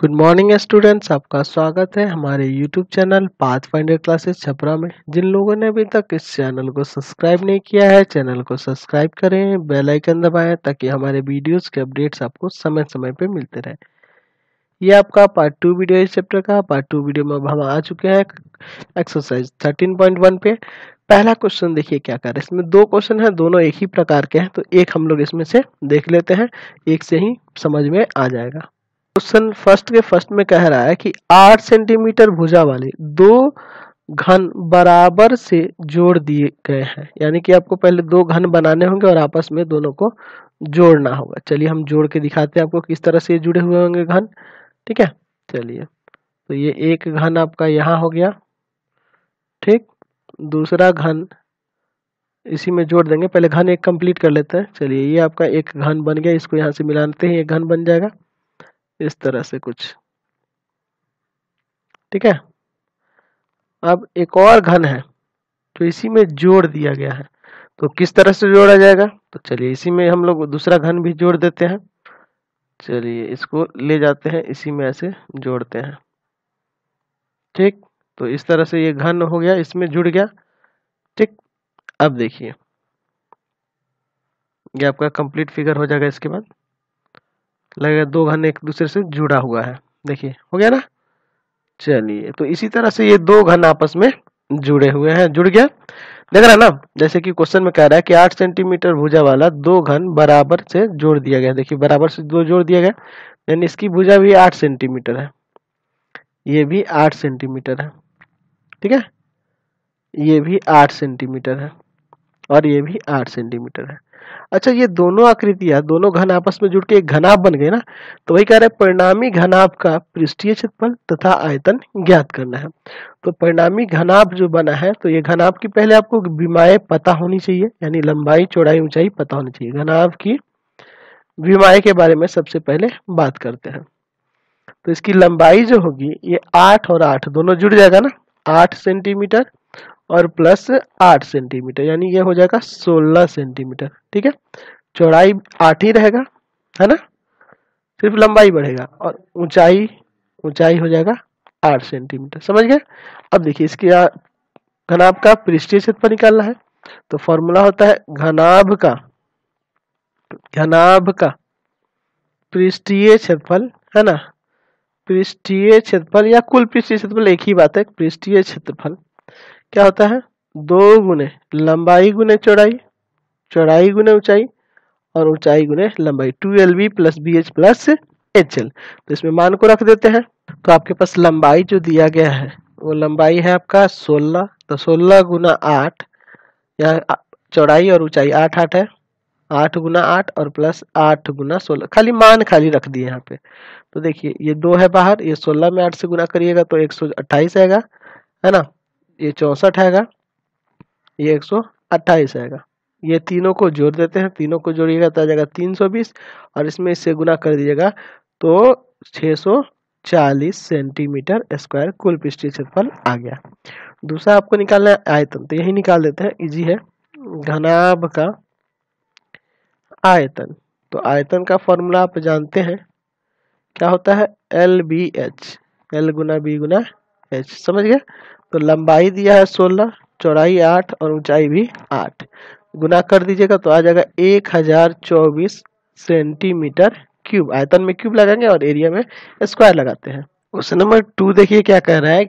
good morning students आपका स्वागत है हमारे YouTube channel Path Finder classes Chhapra में जिन लोगों ने अभी तक इस चैनल को सब्सक्राइब नहीं किया है चैनल को सब्सक्राइब करें बेल आइकन दबाएं ताकि हमारे वीडियोस के अपडेट्स आपको समय समय पे मिलते रहे ये आपका पार्ट टू वीडियो इस चैप्टर का पार्ट टू वीडियो में अब हम आ चुके हैं एक्सरसाइज थर्टीन पॉइंट वन पे पहला क्वेश्चन देखिए क्या कर रहा है इसमें दो क्वेश्चन है दोनों एक ही प्रकार के हैं तो एक हम लोग इसमें से देख लेते हैं एक से ही समझ में आ जाएगा क्वेश्चन फर्स्ट के फर्स्ट में कह रहा है कि आठ सेंटीमीटर भुजा वाले दो घन बराबर से जोड़ दिए गए हैं यानी कि आपको पहले दो घन बनाने होंगे और आपस में दोनों को जोड़ना होगा चलिए हम जोड़ के दिखाते हैं आपको किस तरह से जुड़े हुए होंगे घन ठीक है चलिए तो ये एक घन आपका यहाँ हो गया ठीक दूसरा घन इसी में जोड़ देंगे पहले घन एक कंप्लीट कर लेते हैं चलिए ये आपका एक घन बन गया इसको यहाँ से मिलाते हैं एक घन बन जाएगा इस तरह से कुछ ठीक है अब एक और घन है जो तो इसी में जोड़ दिया गया है तो किस तरह से जोड़ा जाएगा तो चलिए इसी में हम लोग दूसरा घन भी जोड़ देते हैं चलिए इसको ले जाते हैं इसी में ऐसे जोड़ते हैं ठीक तो इस तरह से ये घन हो गया इसमें जुड़ गया ठीक अब देखिए ये आपका कंप्लीट फिगर हो जाएगा इसके बाद लगेगा दो घन एक दूसरे से जुड़ा हुआ है देखिए हो गया ना चलिए तो इसी तरह से ये दो घन आपस में जुड़े हुए हैं जुड़ गया देख रहा ना जैसे कि क्वेश्चन में कह रहा है कि आठ सेंटीमीटर भुजा वाला दो घन बराबर से जोड़ दिया गया देखिए बराबर से दो जोड़ दिया गया यानी इसकी भुजा भी आठ सेंटीमीटर है ये भी आठ सेंटीमीटर है ठीक है ये भी आठ सेंटीमीटर है और ये भी आठ सेंटीमीटर है अच्छा ये दोनों आकृतियां दोनों घन आपस में जुड़ के एक घनाभ बन गए ना तो वही कह रहे हैं परिणामी घनाभ का पृष्ठीय क्षेत्रफल तथा आयतन ज्ञात करना है तो परिणामी घनाभ जो बना है तो ये घनाभ की पहले आपको बीमाएं पता होनी चाहिए यानी लंबाई चौड़ाई ऊंचाई पता होनी चाहिए घनाभ की बीमाएं के बारे में सबसे पहले बात करते हैं तो इसकी लंबाई जो होगी ये आठ और आठ दोनों जुड़ जाएगा ना आठ सेंटीमीटर और प्लस आठ सेंटीमीटर यानी ये हो जाएगा सोलह सेंटीमीटर ठीक है चौड़ाई आठ ही रहेगा है ना सिर्फ लंबाई बढ़ेगा और ऊंचाई ऊंचाई हो जाएगा आठ सेंटीमीटर समझ गए अब देखिए इसकी घनाभ का पृष्ठीय क्षेत्रफल निकालना है तो फॉर्मूला होता है घनाभ का घनाभ का पृष्ठीय क्षेत्रफल है ना पृष्ठीय क्षेत्रफल या कुल पृष्ठीय क्षेत्रफल एक ही बात है पृष्ठीय क्षेत्रफल क्या होता है दो गुने लंबाई गुने चौड़ाई चौड़ाई गुने ऊंचाई और ऊंचाई गुने लंबाई two L B plus B H plus H L तो इसमें मान को रख देते हैं तो आपके पास लंबाई जो दिया गया है वो लंबाई है आपका सोलह तो सोलह गुना आठ यहाँ चौड़ाई और ऊंचाई आठ आठ है आठ गुना आठ और प्लस आठ गुना सोलह खाली मान खाली रख दिए यहाँ पे तो देखिए ये दो है बाहर ये सोलह में आठ से गुना करिएगा तो एक सौ अट्ठाईस आएगा है ना ये चौंसठ आएगा ये एक सौ अट्ठाईस आएगा ये तीनों को जोड़ देते हैं तीनों को जोड़िएगा तो आ जाएगा तीन सौ बीस और इसमें इससे गुना कर दीजिएगा तो छः सौ चालीस सेंटीमीटर स्क्वायर कुल पृष्ठीय क्षेत्रफल आ गया दूसरा आपको निकालना है आयतन तो यही निकाल देते हैं इजी है घनाब का आयतन तो आयतन का फॉर्मूला आप जानते हैं क्या होता है एल बी एच एल गुना बी गुना एच समझ गए तो लंबाई दिया है सोलह चौड़ाई आठ और ऊंचाई भी आठ गुना कर दीजिएगा तो आ जाएगा एक हजार चौबीस सेंटीमीटर क्यूब आयतन में क्यूब लगाएंगे और एरिया में स्क्वायर लगाते हैं क्वेश्चन नंबर टू देखिए क्या कह रहा है